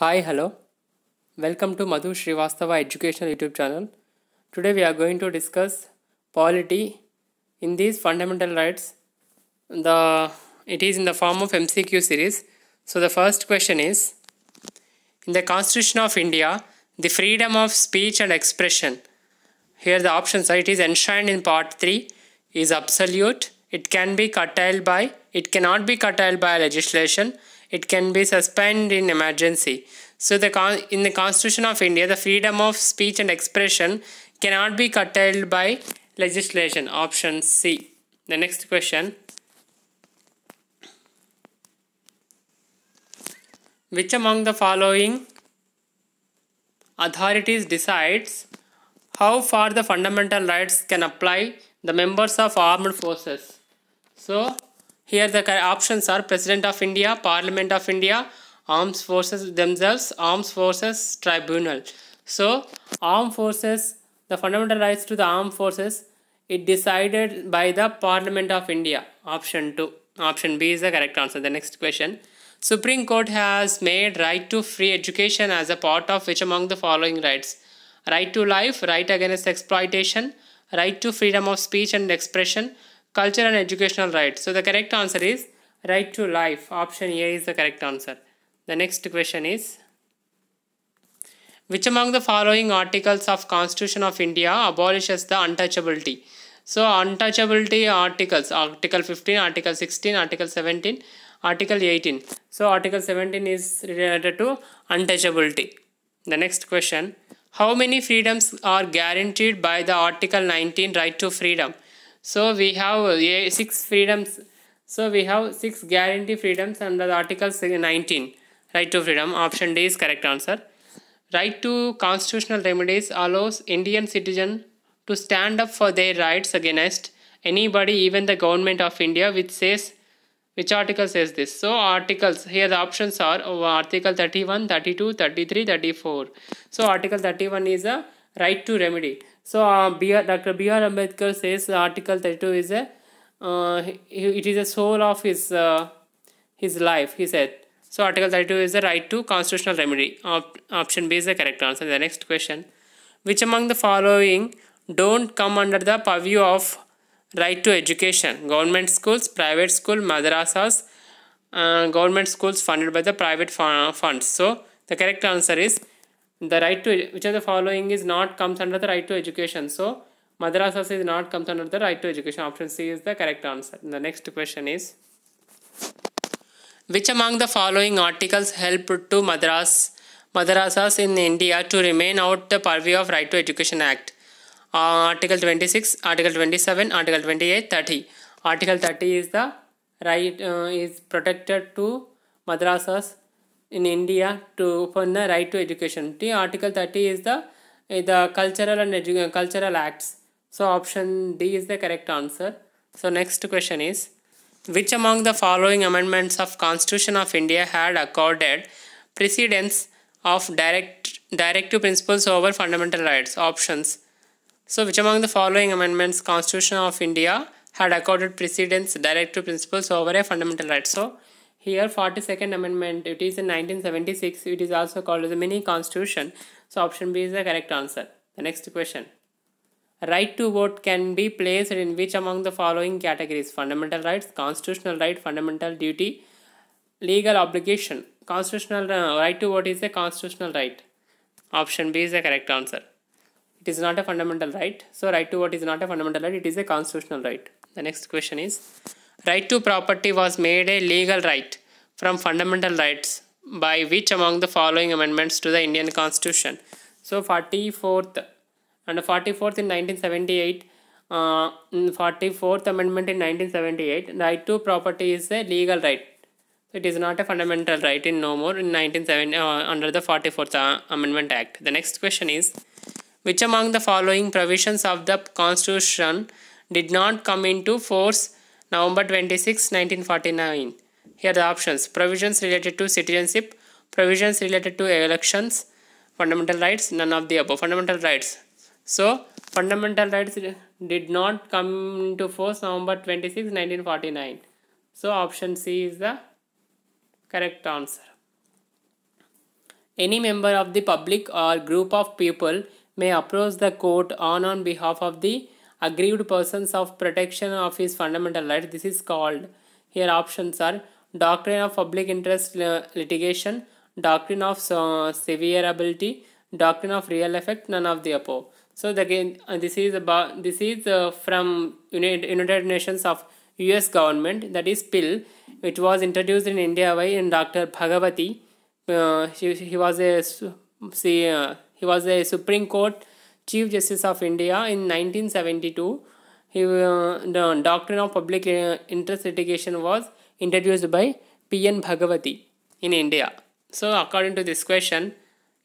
Hi, hello. Welcome to Madhu Srivastava Educational YouTube channel. Today we are going to discuss polity. In these fundamental rights, the it is in the form of MCQ series. So the first question is in the Constitution of India, the freedom of speech and expression. Here the options are it is enshrined in part 3 is absolute. It can be curtailed by it cannot be curtailed by legislation it can be suspended in emergency. So the con- in the Constitution of India, the freedom of speech and expression cannot be curtailed by legislation. Option C. The next question. Which among the following authorities decides how far the fundamental rights can apply the members of armed forces? So here the options are President of India, Parliament of India, Arms Forces themselves, Arms Forces Tribunal. So armed forces, the fundamental rights to the armed forces, it decided by the Parliament of India. Option 2. Option B is the correct answer. The next question. Supreme Court has made right to free education as a part of which among the following rights? Right to life, right against exploitation, right to freedom of speech and expression, culture and educational rights. So the correct answer is right to life. Option A is the correct answer. The next question is which among the following articles of Constitution of India abolishes the untouchability? So untouchability articles, Article 15, Article 16, Article 17, Article 18. So Article 17 is related to untouchability. The next question, how many freedoms are guaranteed by the Article 19 right to freedom? So we have six freedoms. So we have six guarantee freedoms under the Article 19. Right to freedom. Option D is correct answer. Right to constitutional remedies allows Indian citizen to stand up for their rights against anybody, even the government of India, which says which article says this so articles here the options are oh, article 31 32 33 34 so article 31 is a right to remedy so uh, BR, Dr. B.R. Ambedkar says Article 32 is a, uh, it is a soul of his, uh, his life, he said. So Article 32 is the right to constitutional remedy. Op option B is the correct answer. The next question. Which among the following don't come under the purview of right to education? Government schools, private school, madrasas, uh, government schools funded by the private funds. So the correct answer is the right to which of the following is not comes under the right to education so madrasas is not comes under the right to education option c is the correct answer and the next question is which among the following articles helped to madras madrasas in india to remain out the purview of right to education act uh, article 26 article 27 article 28 30 article 30 is the right uh, is protected to madrasas in India to open the right to education. T Article 30 is the is the cultural and cultural acts. So option D is the correct answer. So next question is which among the following amendments of Constitution of India had accorded precedence of direct directive principles over fundamental rights options so which among the following amendments constitution of india had accorded precedence directive principles over a fundamental right so here 42nd amendment it is in 1976 it is also called as a mini constitution so option b is the correct answer the next question right to vote can be placed in which among the following categories fundamental rights constitutional right fundamental duty legal obligation constitutional uh, right to vote is a constitutional right option b is the correct answer it is not a fundamental right so right to vote is not a fundamental right it is a constitutional right the next question is Right to property was made a legal right from fundamental rights by which among the following amendments to the Indian Constitution. So 44th and 44th in 1978 uh, 44th amendment in 1978 right to property is a legal right it is not a fundamental right in no more in 1970 uh, under the 44th uh, amendment act the next question is which among the following provisions of the constitution did not come into force November 26, 1949. Here are the options. Provisions related to citizenship, provisions related to elections, fundamental rights, none of the above. Fundamental rights. So, fundamental rights did not come into force November 26, 1949. So, option C is the correct answer. Any member of the public or group of people may approach the court on on behalf of the aggrieved persons of protection of his fundamental rights. This is called, here options are doctrine of public interest uh, litigation, doctrine of uh, severe ability, doctrine of real effect, none of the above. So again, uh, this is about this is from United, Nations of U.S. government that is PIL. It was introduced in India by in Dr. Bhagavati. Uh, he, he was a she, he was a Supreme Court Chief Justice of India in 1972. He, uh, the doctrine of public uh, interest litigation was introduced by P.N. Bhagavati in India. So according to this question,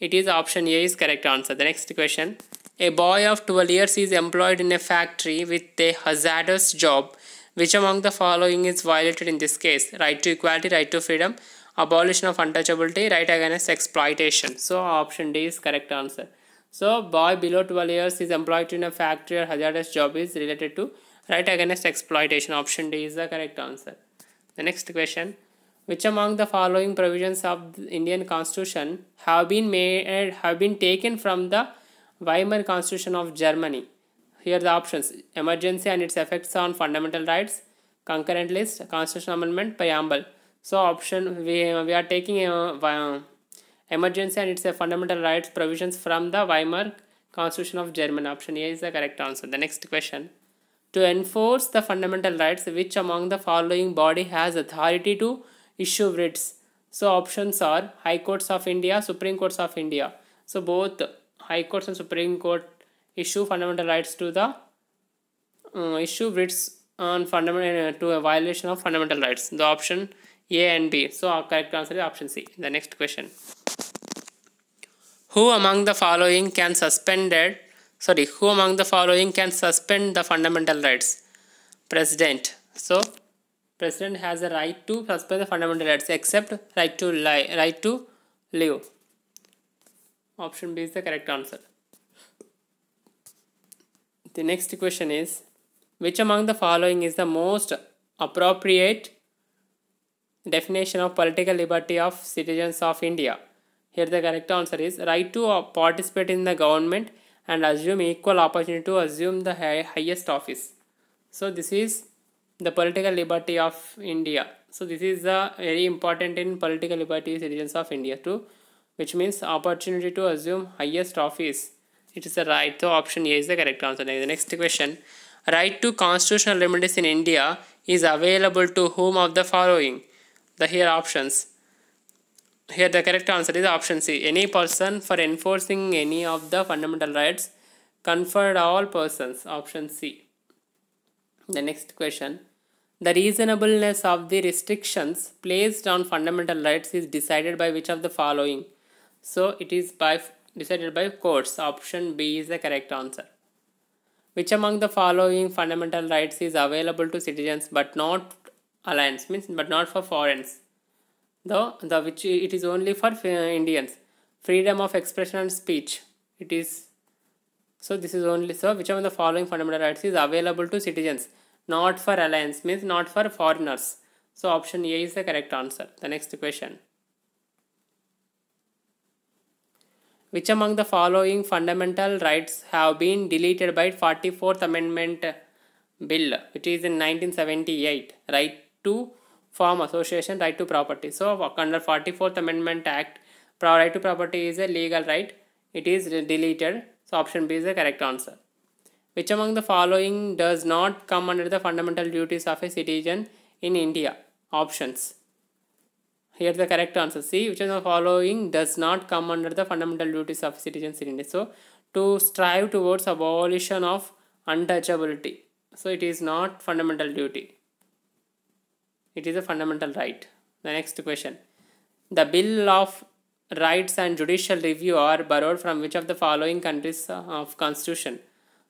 it is option A is correct answer. The next question. A boy of 12 years is employed in a factory with a hazardous job. Which among the following is violated in this case? Right to equality, right to freedom, abolition of untouchability, right against exploitation. So option D is correct answer. So boy below 12 years is employed in a factory or hazardous job is related to right against exploitation. Option D is the correct answer. The next question. Which among the following provisions of the Indian constitution have been made have been taken from the Weimar Constitution of Germany? Here are the options. Emergency and its effects on fundamental rights. Concurrent list. Constitutional amendment. Preamble. So option we, we are taking uh, emergency and its a fundamental rights provisions from the Weimar Constitution of German Option A is the correct answer. The next question. To enforce the fundamental rights, which among the following body has authority to issue writs? So options are High Courts of India, Supreme Courts of India. So both High Courts and Supreme Court issue fundamental rights to the uh, issue writs on fundamental uh, to a violation of fundamental rights. The option A and B. So our uh, correct answer is option C. The next question. Who among the following can suspended sorry, who among the following can suspend the fundamental rights? President. So president has a right to suspend the fundamental rights except right to lie, right to live. Option B is the correct answer. The next question is which among the following is the most appropriate definition of political liberty of citizens of India? Here the correct answer is right to uh, participate in the government and assume equal opportunity to assume the high, highest office. So this is the political liberty of India. So this is the very important in political liberty citizens of India too, which means opportunity to assume highest office. It is the right. So option A is the correct answer. Now the next question, right to constitutional remedies in India is available to whom of the following? The here options here the correct answer is option C. Any person for enforcing any of the fundamental rights conferred all persons. Option C. The next question. The reasonableness of the restrictions placed on fundamental rights is decided by which of the following? So it is by decided by courts. Option B is the correct answer. Which among the following fundamental rights is available to citizens but not alliance means but not for foreigners? The the which it is only for uh, Indians. Freedom of expression and speech. It is so this is only so which of the following fundamental rights is available to citizens, not for alliance means not for foreigners. So option A is the correct answer. The next question. Which among the following fundamental rights have been deleted by 44th Amendment Bill, which is in 1978? Right to form association right to property. So under 44th Amendment Act, right to property is a legal right. It is deleted. So option B is the correct answer. Which among the following does not come under the fundamental duties of a citizen in India? Options. Here the correct answer See Which of the following does not come under the fundamental duties of citizens in India? So to strive towards abolition of untouchability. So it is not fundamental duty. It is a fundamental right. The next question. The Bill of Rights and Judicial Review are borrowed from which of the following countries uh, of constitution?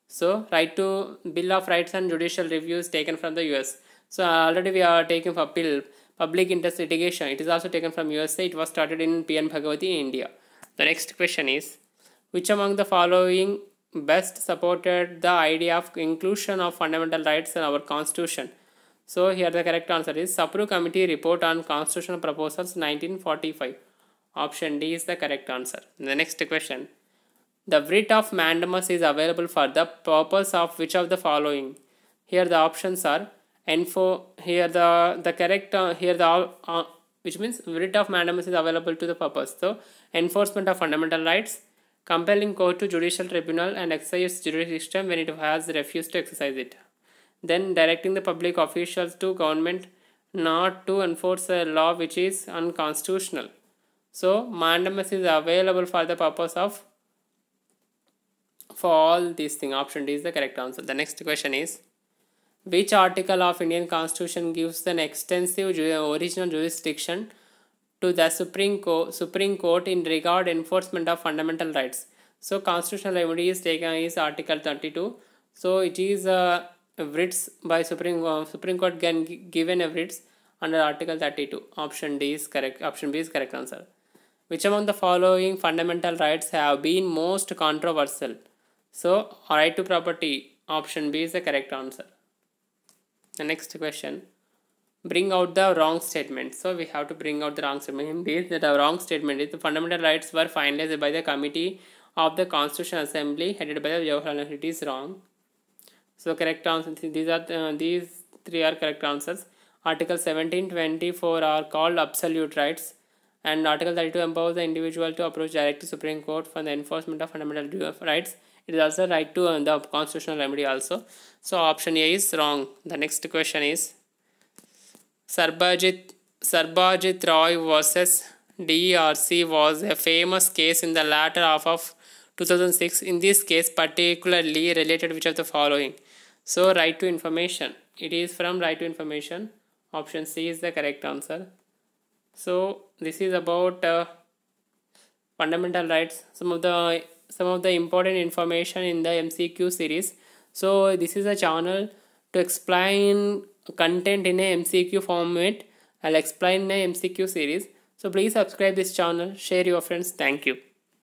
So, right to Bill of Rights and Judicial Review is taken from the US. So, already we are taking for bill, public interest litigation. It is also taken from USA. It was started in P.N. Bhagavati in India. The next question is, which among the following best supported the idea of inclusion of fundamental rights in our constitution? So here the correct answer is Sapru Committee Report on Constitutional Proposals 1945. Option D is the correct answer. The next question. The writ of mandamus is available for the purpose of which of the following? Here the options are info. Here the the correct uh, here the uh, which means writ of mandamus is available to the purpose. So enforcement of fundamental rights, compelling court to judicial tribunal and exercise jurisdiction when it has refused to exercise it then directing the public officials to government not to enforce a law which is unconstitutional. So mandamus is available for the purpose of for all these things. Option D is the correct answer. The next question is which article of Indian constitution gives an extensive original jurisdiction to the Supreme, Co Supreme Court in regard enforcement of fundamental rights. So constitutional remedy is taken is article 32. So it is a writs by Supreme uh, Supreme Court can given a writs under Article 32. Option D is correct. Option B is correct answer. Which among the following fundamental rights have been most controversial? So, right to property. Option B is the correct answer. The next question. Bring out the wrong statement. So, we have to bring out the wrong statement. It is that the wrong statement is the fundamental rights were finalized by the committee of the Constitutional Assembly headed by the Jawaharlal Nehru. It is wrong. So correct answers these are uh, these three are correct answers. Article seventeen twenty four are called absolute rights and Article 32 empowers the individual to approach directly Supreme Court for the enforcement of fundamental rights. It is also right to the constitutional remedy also. So option A is wrong. The next question is Sarbajit Sarbajit Roy versus DRC was a famous case in the latter half of 2006. In this case, particularly related which of the following so right to information. It is from right to information. Option C is the correct answer. So this is about uh, fundamental rights. Some of the some of the important information in the MCQ series. So this is a channel to explain content in a MCQ format. I'll explain the MCQ series. So please subscribe this channel. Share your friends. Thank you.